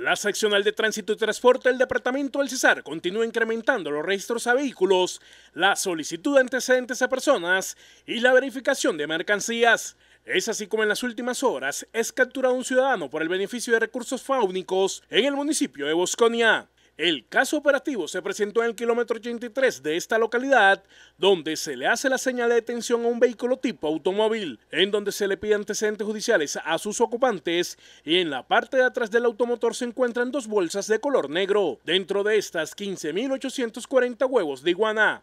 La seccional de tránsito y transporte del departamento del Cesar continúa incrementando los registros a vehículos, la solicitud de antecedentes a personas y la verificación de mercancías. Es así como en las últimas horas es capturado un ciudadano por el beneficio de recursos fáunicos en el municipio de Bosconia. El caso operativo se presentó en el kilómetro 83 de esta localidad, donde se le hace la señal de detención a un vehículo tipo automóvil, en donde se le piden antecedentes judiciales a sus ocupantes y en la parte de atrás del automotor se encuentran dos bolsas de color negro. Dentro de estas, 15.840 huevos de iguana.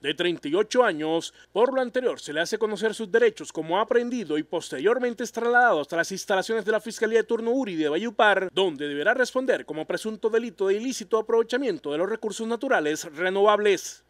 de 38 años. Por lo anterior, se le hace conocer sus derechos como aprendido y posteriormente es trasladado hasta las instalaciones de la Fiscalía de Turno Uri de Bayupar, donde deberá responder como presunto delito de ilícito aprovechamiento de los recursos naturales renovables.